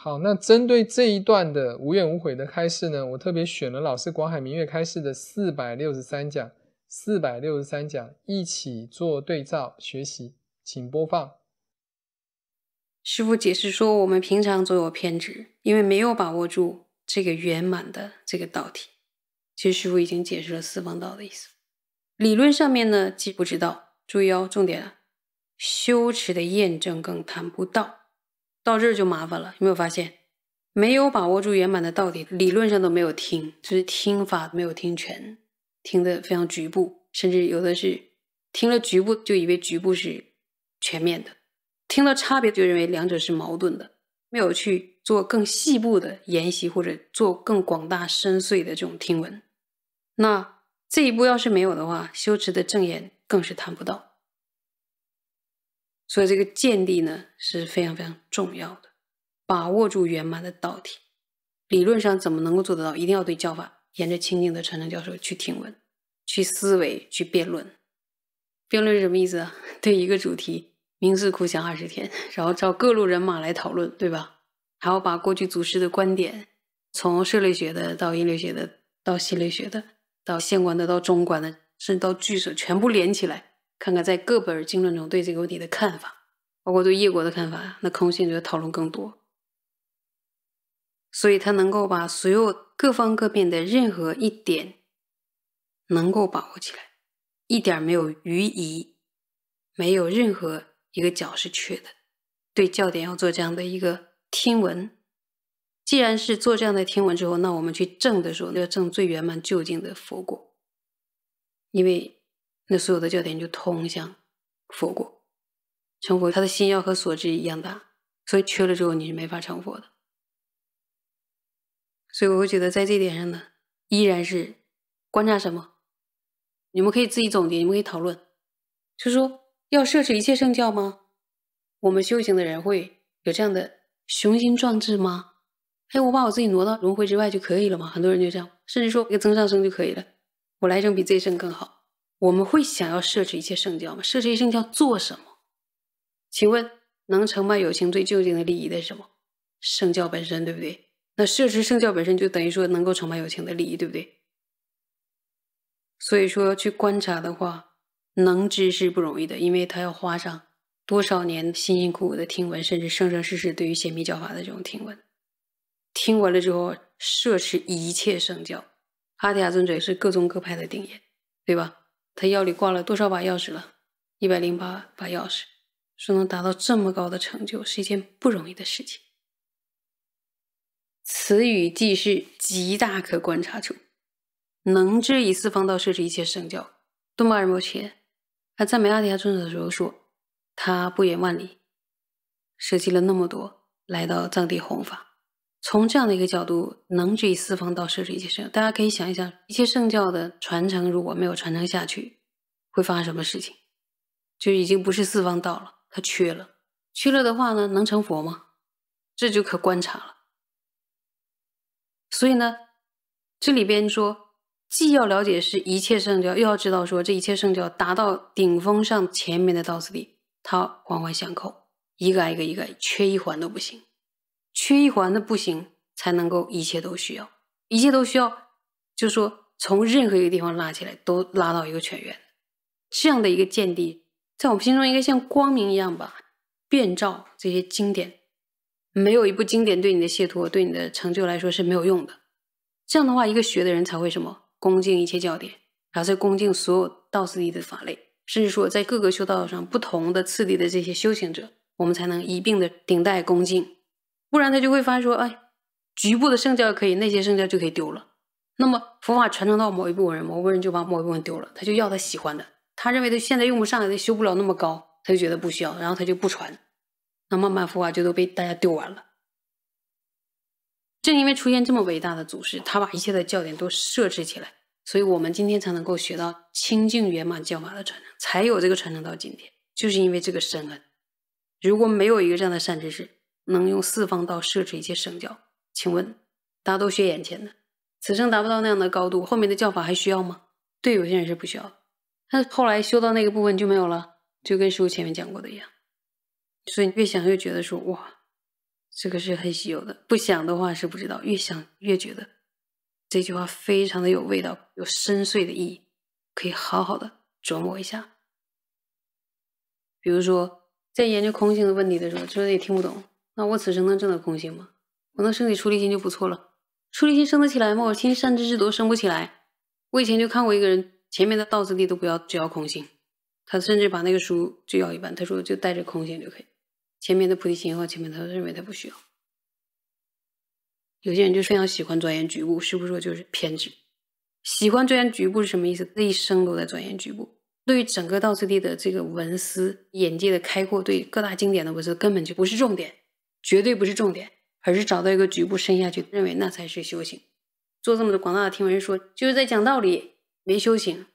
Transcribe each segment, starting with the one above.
好，那针对这一段的无怨无悔的开示呢，我特别选了老师广海明月开示的四百六十三讲，四百六十三讲一起做对照学习，请播放。师傅解释说，我们平常总有偏执，因为没有把握住这个圆满的这个道体。其实师傅已经解释了四方道的意思。理论上面呢，既不知道，注意哦，重点，修持的验证更谈不到。到这儿就麻烦了，有没有发现？没有把握住原版的道理，理论上都没有听，就是听法没有听全，听的非常局部，甚至有的是听了局部就以为局部是全面的，听了差别就认为两者是矛盾的，没有去做更细部的研习或者做更广大深邃的这种听闻。那这一步要是没有的话，修持的正眼更是谈不到。所以这个见地呢是非常非常重要的，把握住圆满的道体。理论上怎么能够做得到？一定要对教法沿着清净的传承教授去听闻、去思维、去辩论。辩论是什么意思啊？对一个主题冥思苦想二十天，然后找各路人马来讨论，对吧？还要把过去祖师的观点，从社类学的到音律学的，到心类学的，到现观的，到中观的，甚至到俱舍，全部连起来。看看在各本经论中对这个问题的看法，包括对业果的看法，那空性就讨论更多。所以他能够把所有各方各面的任何一点能够把握起来，一点没有余疑，没有任何一个角是缺的。对教典要做这样的一个听闻，既然是做这样的听闻之后，那我们去证的时候要证最圆满究竟的佛果，因为。那所有的焦点就通向佛国，成佛，他的心要和所知一样大，所以缺了之后你是没法成佛的。所以我会觉得在这点上呢，依然是观察什么？你们可以自己总结，你们可以讨论，就是说要摄持一切圣教吗？我们修行的人会有这样的雄心壮志吗？哎，我把我自己挪到轮回之外就可以了嘛？很多人就这样，甚至说一个增上生就可以了，我来生比这一生更好。我们会想要摄置一切圣教吗？设置一切圣教做什么？请问能承办友情最究竟的利益的是什么？圣教本身，对不对？那设置圣教本身就等于说能够承办友情的利益，对不对？所以说去观察的话，能知是不容易的，因为他要花上多少年辛辛苦苦的听闻，甚至生生世世对于显密教法的这种听闻，听完了之后摄持一切圣教，阿底亚尊者是各宗各派的定言，对吧？他腰里挂了多少把钥匙了？一百零八把钥匙，说能达到这么高的成就是一件不容易的事情。词语记叙极大可观察出，能知以四方道设置一切圣教。多马尔摩前他赞美阿迪亚尊者的时候说，他不远万里，舍弃了那么多，来到藏地弘法。从这样的一个角度，能具四方道摄这一切圣，大家可以想一想，一切圣教的传承如果没有传承下去，会发生什么事情？就已经不是四方道了，它缺了，缺了的话呢，能成佛吗？这就可观察了。所以呢，这里边说，既要了解是一切圣教，又要知道说这一切圣教达到顶峰上前面的道次第，它环环相扣，一个挨一个，一个缺一环都不行。缺一环的不行，才能够一切都需要，一切都需要，就说从任何一个地方拉起来，都拉到一个全员这样的一个见地，在我们心中应该像光明一样吧，遍照这些经典，没有一部经典对你的解脱、对你的成就来说是没有用的。这样的话，一个学的人才会什么恭敬一切教典，然后再恭敬所有道次第的法类，甚至说在各个修道上不同的次第的这些修行者，我们才能一并的顶戴恭敬。不然他就会发现说，哎，局部的圣教可以，那些圣教就可以丢了。那么佛法传承到某一部分人，某一部分就把某一部分丢了，他就要他喜欢的，他认为他现在用不上，他修不了那么高，他就觉得不需要，然后他就不传，那慢慢佛法就都被大家丢完了。正因为出现这么伟大的祖师，他把一切的教典都设置起来，所以我们今天才能够学到清净圆满教法的传承，才有这个传承到今天，就是因为这个深恩。如果没有一个这样的善知识，能用四方道设置一些圣教，请问大家都学眼前的，此生达不到那样的高度，后面的叫法还需要吗？对有些人是不需要，是后来修到那个部分就没有了，就跟书前面讲过的一样。所以你越想越觉得说哇，这个是很稀有的。不想的话是不知道，越想越觉得这句话非常的有味道，有深邃的意义，可以好好的琢磨一下。比如说在研究空性的问题的时候，就是也听不懂。那我此生能证得空性吗？我能升起出离心就不错了。出离心升得起来吗？我连善知识都升不起来。我以前就看过一个人，前面的道次地都不要，只要空性。他甚至把那个书就要一半，他说就带着空性可以。前面的菩提心和前面他都认为他不需要。有些人就非常喜欢钻研局部，是不是说就是偏执？喜欢钻研局部是什么意思？这一生都在钻研局部，对于整个道次第的这个文思、眼界的开阔、对各大经典的文思根本就不是重点。绝对不是重点，而是找到一个局部深下去，认为那才是修行。做这么多广大的听闻，说就是在讲道理，没修行。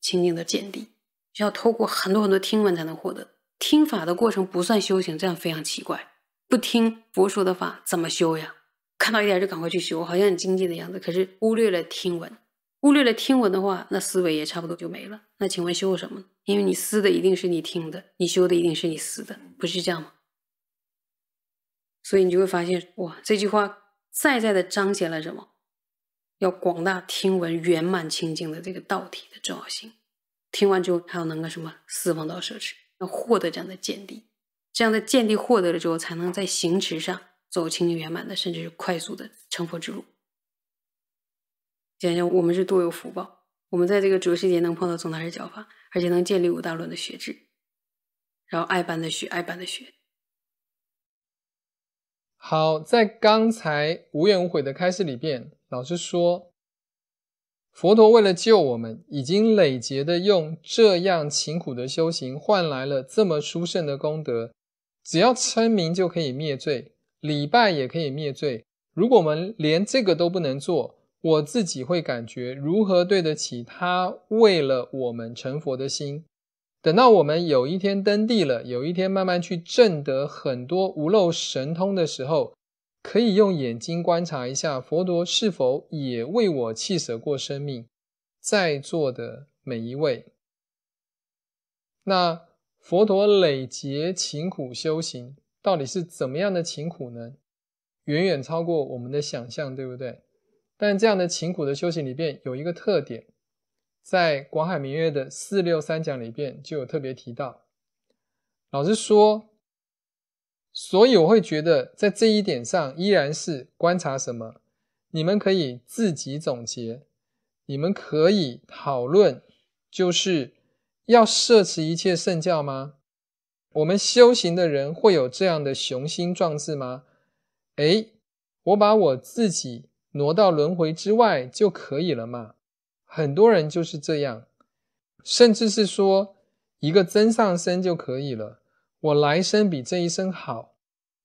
清净的见地需要透过很多很多听闻才能获得。听法的过程不算修行，这样非常奇怪。不听佛说的法，怎么修呀？看到一点就赶快去修，好像很精进的样子。可是忽略了听闻，忽略了听闻的话，那思维也差不多就没了。那请问修什么？因为你思的一定是你听的，你修的一定是你思的，不是这样吗？所以你就会发现，哇，这句话再再的彰显了什么？要广大听闻圆满清净的这个道体的重要性。听完之后，还要能够什么四方道摄持，要获得这样的见地。这样的见地获得了之后，才能在行持上走清净圆满的，甚至是快速的成佛之路。想想我们是多有福报，我们在这个浊世间能碰到宗大师教法，而且能建立五大论的学制，然后爱般的学，爱般的学。好，在刚才无怨无悔的开始里边，老师说，佛陀为了救我们，已经累劫的用这样勤苦的修行，换来了这么殊胜的功德。只要称名就可以灭罪，礼拜也可以灭罪。如果我们连这个都不能做，我自己会感觉如何对得起他为了我们成佛的心？等到我们有一天登地了，有一天慢慢去证得很多无漏神通的时候，可以用眼睛观察一下佛陀是否也为我弃舍过生命。在座的每一位，那佛陀累劫勤苦修行到底是怎么样的勤苦呢？远远超过我们的想象，对不对？但这样的勤苦的修行里边有一个特点。在广海明月的四六三讲里边就有特别提到，老实说，所以我会觉得在这一点上依然是观察什么？你们可以自己总结，你们可以讨论，就是要摄持一切圣教吗？我们修行的人会有这样的雄心壮志吗？诶，我把我自己挪到轮回之外就可以了嘛？很多人就是这样，甚至是说一个增上身就可以了。我来生比这一生好，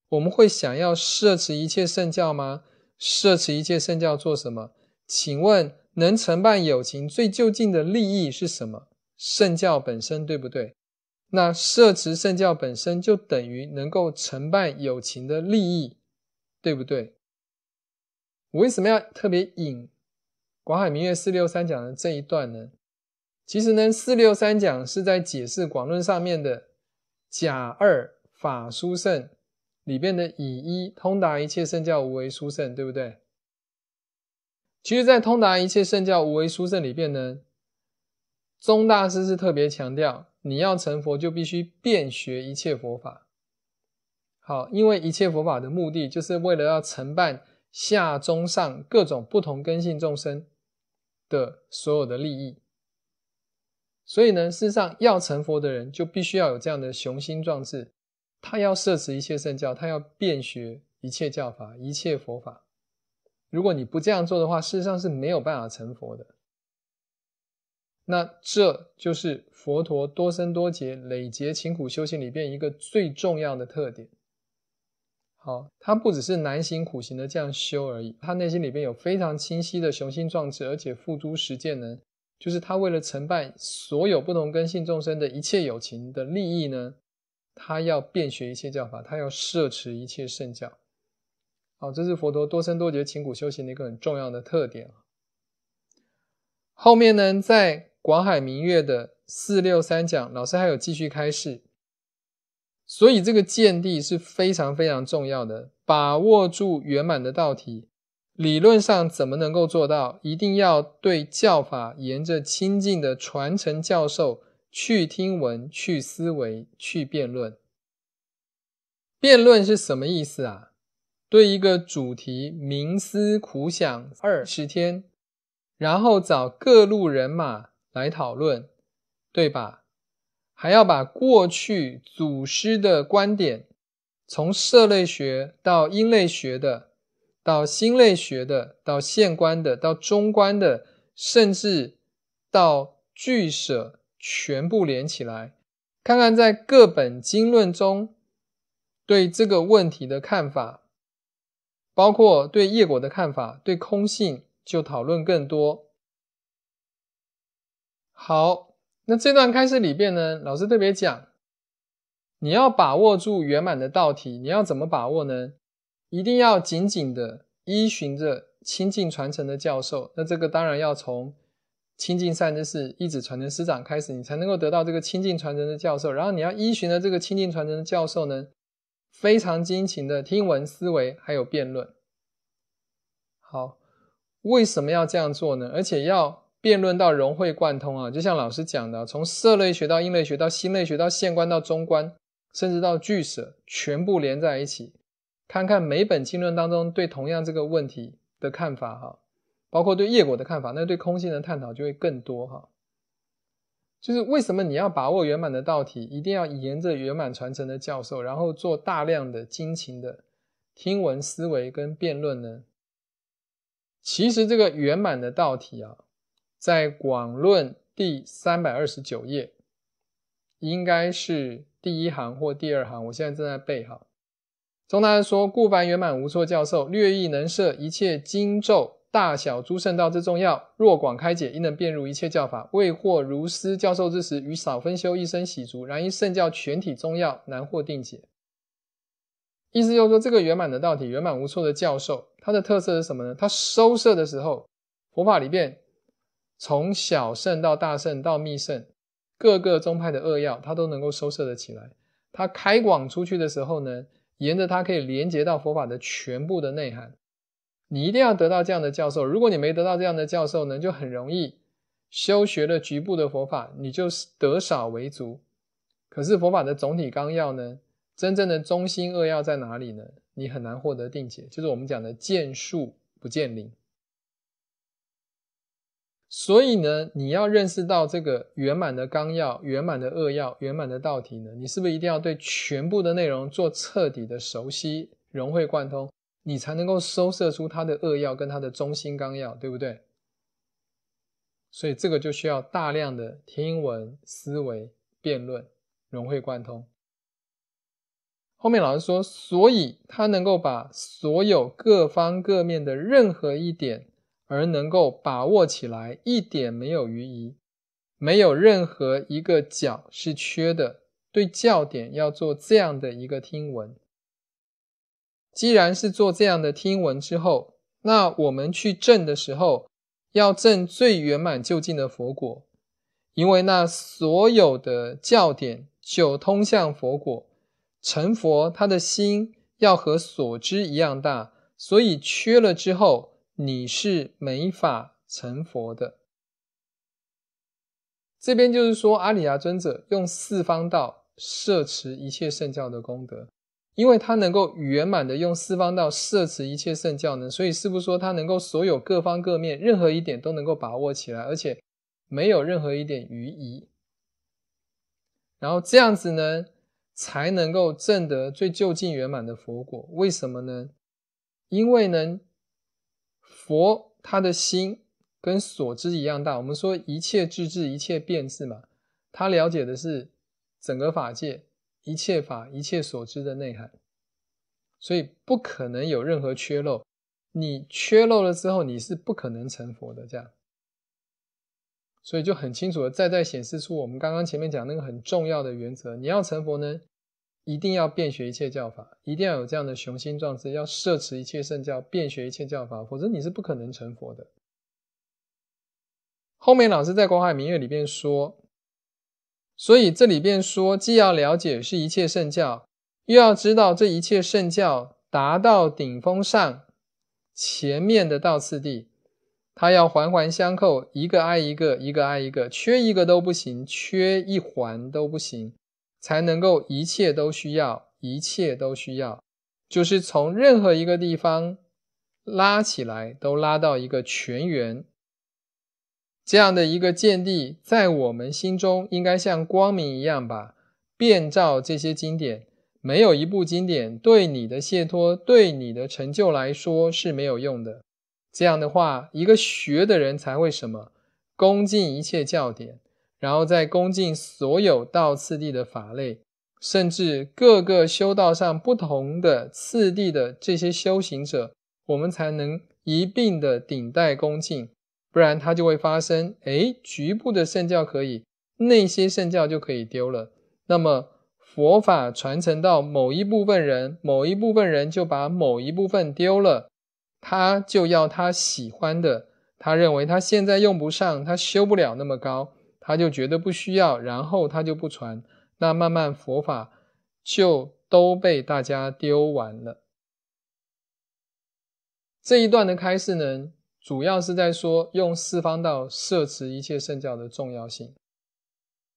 我们会想要摄持一切圣教吗？摄持一切圣教做什么？请问能承办友情最究竟的利益是什么？圣教本身对不对？那摄持圣教本身就等于能够承办友情的利益，对不对？我为什么要特别引？广海明月四六三讲的这一段呢，其实呢，四六三讲是在解释《广论》上面的甲二法书圣里边的乙一通达一切圣教无为书圣，对不对？其实，在通达一切圣教无为书圣里边呢，宗大师是特别强调，你要成佛就必须遍学一切佛法。好，因为一切佛法的目的就是为了要承办下中上各种不同根性众生。的所有的利益，所以呢，事实上要成佛的人就必须要有这样的雄心壮志，他要摄持一切圣教，他要遍学一切教法、一切佛法。如果你不这样做的话，事实上是没有办法成佛的。那这就是佛陀多生多劫累劫勤苦修行里边一个最重要的特点。好，他不只是难行苦行的这样修而已，他内心里边有非常清晰的雄心壮志，而且付诸实践呢，就是他为了成败所有不同根性众生的一切友情的利益呢，他要遍学一切教法，他要摄持一切圣教。好，这是佛陀多生多劫勤苦修行的一个很重要的特点后面呢，在广海明月的四六三讲，老师还有继续开示。所以这个见地是非常非常重要的，把握住圆满的道体。理论上怎么能够做到？一定要对教法沿着清净的传承教授去听闻、去思维、去辩论。辩论是什么意思啊？对一个主题冥思苦想二十天，然后找各路人马来讨论，对吧？还要把过去祖师的观点，从色类学到阴类学的，到心类学的，到现观的，到中观的，甚至到俱舍，全部连起来，看看在各本经论中对这个问题的看法，包括对业果的看法，对空性就讨论更多。好。那这段开始里边呢，老师特别讲，你要把握住圆满的道体，你要怎么把握呢？一定要紧紧的依循着亲近传承的教授。那这个当然要从亲近善知识一指传承师长开始，你才能够得到这个亲近传承的教授。然后你要依循着这个亲近传承的教授呢，非常精勤的听闻、思维，还有辩论。好，为什么要这样做呢？而且要。辩论到融会贯通啊，就像老师讲的，从色类学到音类学到心类学到现观到中观，甚至到俱舍，全部连在一起，看看每本经论当中对同样这个问题的看法，哈，包括对业果的看法，那对空性的探讨就会更多，哈。就是为什么你要把握圆满的道体，一定要沿着圆满传承的教授，然后做大量的精勤的听闻、思维跟辩论呢？其实这个圆满的道体啊。在广论第三百二十九页，应该是第一行或第二行。我现在正在背哈。宗大人说：“故凡圆满无错教授，略意能摄一切经咒、大小诸圣道之重要。若广开解，应能辨入一切教法。未获如师教授之时，于少分修一生喜足。然因圣教全体重要，难获定解。”意思就是说，这个圆满的道体、圆满无错的教授，他的特色是什么呢？他收摄的时候，佛法里面。从小圣到大圣到密圣，各个宗派的扼要，他都能够收摄得起来。他开广出去的时候呢，沿着它可以连接到佛法的全部的内涵。你一定要得到这样的教授。如果你没得到这样的教授呢，就很容易修学了局部的佛法，你就得少为足。可是佛法的总体纲要呢，真正的中心扼要在哪里呢？你很难获得定解，就是我们讲的见树不见林。所以呢，你要认识到这个圆满的纲要、圆满的扼要、圆满的道题呢，你是不是一定要对全部的内容做彻底的熟悉、融会贯通，你才能够收摄出它的扼要跟它的中心纲要，对不对？所以这个就需要大量的听闻、思维、辩论、融会贯通。后面老师说，所以他能够把所有各方各面的任何一点。而能够把握起来一点没有余疑，没有任何一个角是缺的。对教点要做这样的一个听闻。既然是做这样的听闻之后，那我们去证的时候，要证最圆满究竟的佛果，因为那所有的教点就通向佛果。成佛他的心要和所知一样大，所以缺了之后。你是没法成佛的。这边就是说，阿里牙尊者用四方道摄持一切圣教的功德，因为他能够圆满的用四方道摄持一切圣教呢，所以是不是说他能够所有各方各面任何一点都能够把握起来，而且没有任何一点余疑。然后这样子呢，才能够证得最究竟圆满的佛果。为什么呢？因为呢。佛他的心跟所知一样大，我们说一切智智，一切变智嘛，他了解的是整个法界一切法一切所知的内涵，所以不可能有任何缺漏。你缺漏了之后，你是不可能成佛的。这样，所以就很清楚的再再显示出我们刚刚前面讲那个很重要的原则：你要成佛呢。一定要遍学一切教法，一定要有这样的雄心壮志，要摄持一切圣教，遍学一切教法，否则你是不可能成佛的。后面老师在广海明月里边说，所以这里边说，既要了解是一切圣教，又要知道这一切圣教达到顶峰上前面的道次第，它要环环相扣，一个挨一个，一个挨一个，缺一个都不行，缺一环都不行。才能够一切都需要，一切都需要，就是从任何一个地方拉起来，都拉到一个全圆这样的一个见地，在我们心中应该像光明一样吧，遍照这些经典。没有一部经典对你的解脱、对你的成就来说是没有用的。这样的话，一个学的人才会什么恭敬一切教典。然后再恭敬所有到次第的法类，甚至各个修道上不同的次第的这些修行者，我们才能一并的顶戴恭敬。不然它就会发生，哎，局部的圣教可以，那些圣教就可以丢了。那么佛法传承到某一部分人，某一部分人就把某一部分丢了，他就要他喜欢的，他认为他现在用不上，他修不了那么高。他就觉得不需要，然后他就不传，那慢慢佛法就都被大家丢完了。这一段的开示呢，主要是在说用四方道摄持一切圣教的重要性。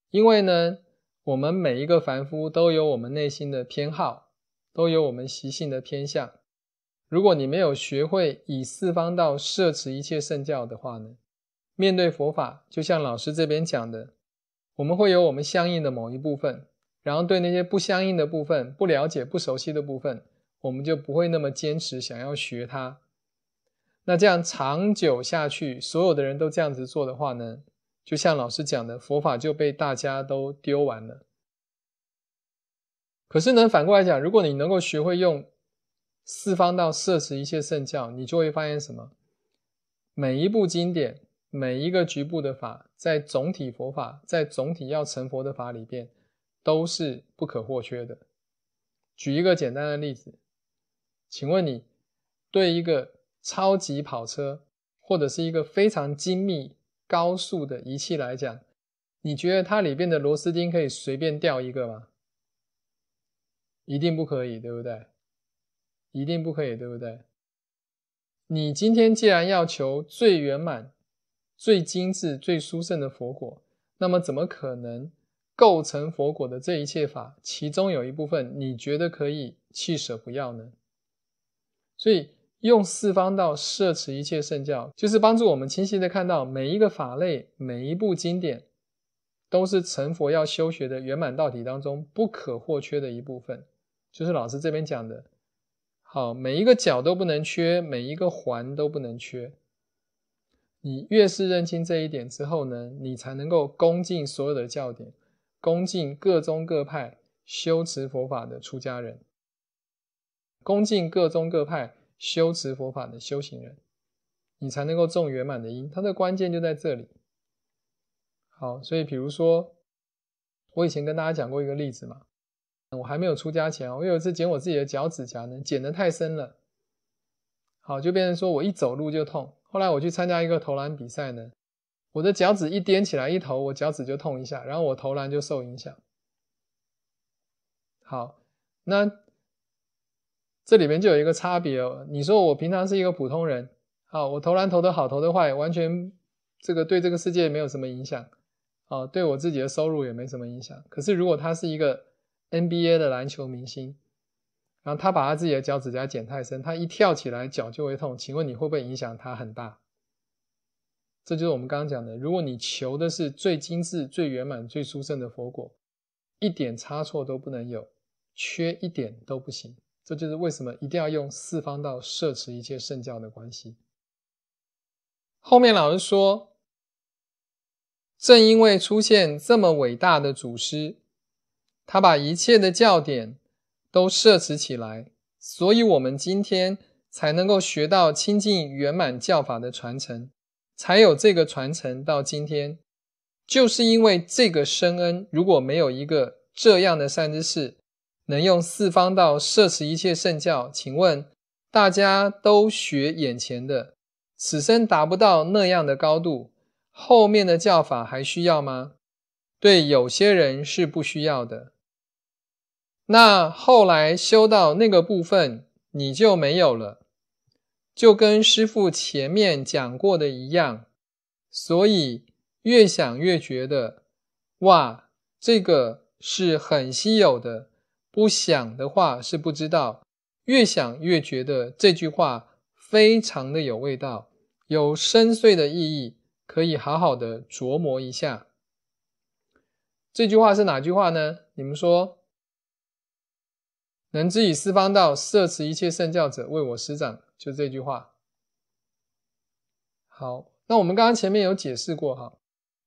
因为呢，我们每一个凡夫都有我们内心的偏好，都有我们习性的偏向。如果你没有学会以四方道摄持一切圣教的话呢？面对佛法，就像老师这边讲的，我们会有我们相应的某一部分，然后对那些不相应的部分、不了解、不熟悉的部分，我们就不会那么坚持想要学它。那这样长久下去，所有的人都这样子做的话呢，就像老师讲的，佛法就被大家都丢完了。可是呢，反过来讲，如果你能够学会用四方道摄持一切圣教，你就会发现什么？每一部经典。每一个局部的法，在总体佛法，在总体要成佛的法里边，都是不可或缺的。举一个简单的例子，请问你对一个超级跑车，或者是一个非常精密、高速的仪器来讲，你觉得它里边的螺丝钉可以随便掉一个吗？一定不可以，对不对？一定不可以，对不对？你今天既然要求最圆满。最精致、最殊胜的佛果，那么怎么可能构成佛果的这一切法，其中有一部分你觉得可以弃舍不要呢？所以用四方道摄持一切圣教，就是帮助我们清晰的看到每一个法类、每一部经典，都是成佛要修学的圆满道体当中不可或缺的一部分。就是老师这边讲的，好，每一个角都不能缺，每一个环都不能缺。你越是认清这一点之后呢，你才能够恭敬所有的教典，恭敬各宗各派修持佛法的出家人，恭敬各宗各派修持佛法的修行人，你才能够种圆满的因。它的关键就在这里。好，所以比如说，我以前跟大家讲过一个例子嘛，我还没有出家前我有一次剪我自己的脚趾甲呢，剪的太深了，好，就变成说我一走路就痛。后来我去参加一个投篮比赛呢，我的脚趾一踮起来一投，我脚趾就痛一下，然后我投篮就受影响。好，那这里面就有一个差别哦。你说我平常是一个普通人，好，我投篮投得好投得坏，完全这个对这个世界没有什么影响，啊，对我自己的收入也没什么影响。可是如果他是一个 NBA 的篮球明星，然后他把他自己的脚趾甲剪太深，他一跳起来脚就会痛。请问你会不会影响他很大？这就是我们刚刚讲的，如果你求的是最精致、最圆满、最殊胜的佛果，一点差错都不能有，缺一点都不行。这就是为什么一定要用四方道摄持一切圣教的关系。后面老师说，正因为出现这么伟大的祖师，他把一切的教典。都摄持起来，所以我们今天才能够学到清净圆满教法的传承，才有这个传承到今天，就是因为这个深恩。如果没有一个这样的善知识，能用四方道摄持一切圣教，请问大家都学眼前的，此生达不到那样的高度，后面的教法还需要吗？对有些人是不需要的。那后来修到那个部分，你就没有了，就跟师傅前面讲过的一样。所以越想越觉得，哇，这个是很稀有的。不想的话是不知道，越想越觉得这句话非常的有味道，有深邃的意义，可以好好的琢磨一下。这句话是哪句话呢？你们说？能知以四方道摄持一切圣教者，为我师长，就这句话。好，那我们刚刚前面有解释过哈，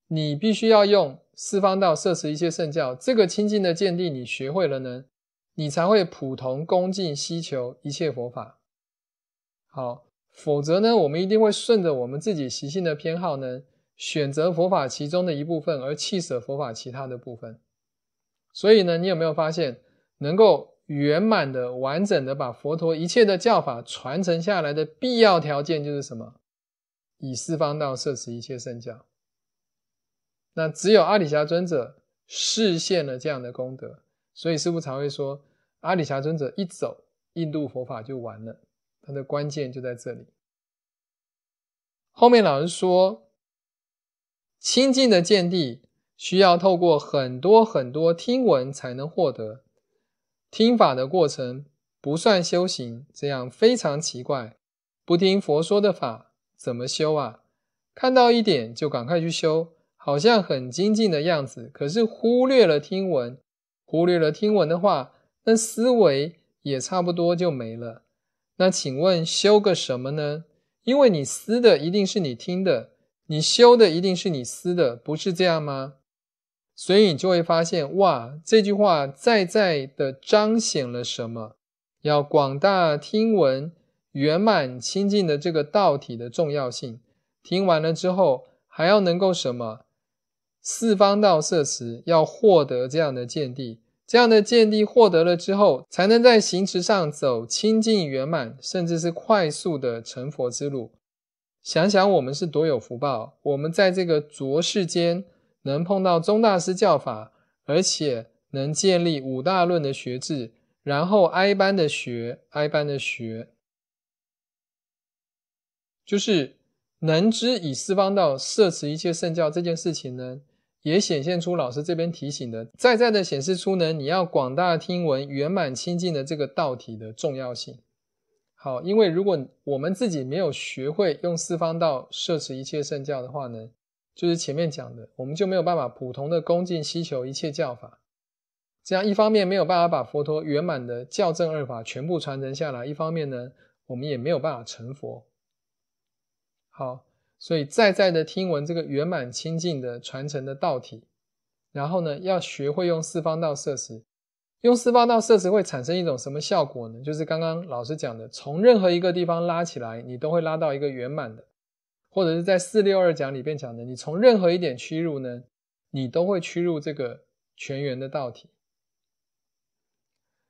你必须要用四方道摄持一切圣教这个清净的见地，你学会了呢，你才会普同恭敬希求一切佛法。好，否则呢，我们一定会顺着我们自己习性的偏好呢，选择佛法其中的一部分，而弃舍佛法其他的部分。所以呢，你有没有发现能够？圆满的、完整的把佛陀一切的教法传承下来的必要条件就是什么？以四方道摄持一切圣教。那只有阿里侠尊者示现了这样的功德，所以师父才会说，阿里侠尊者一走，印度佛法就完了。它的关键就在这里。后面老师说，清净的见地需要透过很多很多听闻才能获得。听法的过程不算修行，这样非常奇怪。不听佛说的法怎么修啊？看到一点就赶快去修，好像很精进的样子。可是忽略了听闻，忽略了听闻的话，那思维也差不多就没了。那请问修个什么呢？因为你思的一定是你听的，你修的一定是你思的，不是这样吗？所以你就会发现，哇，这句话在在的彰显了什么？要广大听闻圆满清净的这个道体的重要性。听完了之后，还要能够什么？四方道色时要获得这样的见地。这样的见地获得了之后，才能在行持上走清净圆满，甚至是快速的成佛之路。想想我们是多有福报，我们在这个浊世间。能碰到宗大师教法，而且能建立五大论的学制，然后挨班的学，挨班的学，就是能知以四方道摄持一切圣教这件事情呢，也显现出老师这边提醒的，再再的显示出呢，你要广大听闻圆满清净的这个道体的重要性。好，因为如果我们自己没有学会用四方道摄持一切圣教的话呢？就是前面讲的，我们就没有办法普通的恭敬希求一切教法，这样一方面没有办法把佛陀圆满的教正二法全部传承下来，一方面呢，我们也没有办法成佛。好，所以再再的听闻这个圆满清净的传承的道体，然后呢，要学会用四方道摄持，用四方道摄持会产生一种什么效果呢？就是刚刚老师讲的，从任何一个地方拉起来，你都会拉到一个圆满的。或者是在四六二讲里边讲的，你从任何一点屈入呢，你都会屈入这个全圆的道体。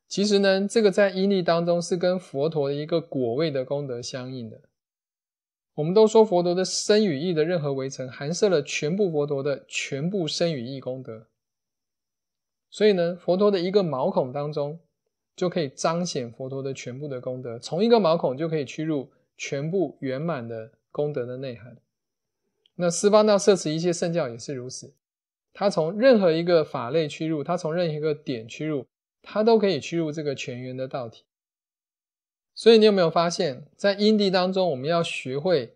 其实呢，这个在因力当中是跟佛陀的一个果位的功德相应的。我们都说佛陀的身与意的任何围城，含摄了全部佛陀的全部身与意功德。所以呢，佛陀的一个毛孔当中就可以彰显佛陀的全部的功德，从一个毛孔就可以屈入全部圆满的。功德的内涵，那四方道摄持一切圣教也是如此。他从任何一个法类屈入，他从任何一个点屈入，他都可以屈入这个全圆的道体。所以你有没有发现，在因地当中，我们要学会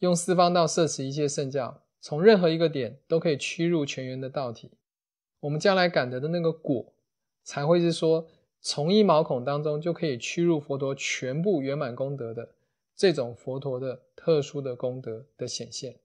用四方道摄持一切圣教，从任何一个点都可以屈入全圆的道体。我们将来感得的那个果，才会是说，从一毛孔当中就可以屈入佛陀全部圆满功德的。这种佛陀的特殊的功德的显现。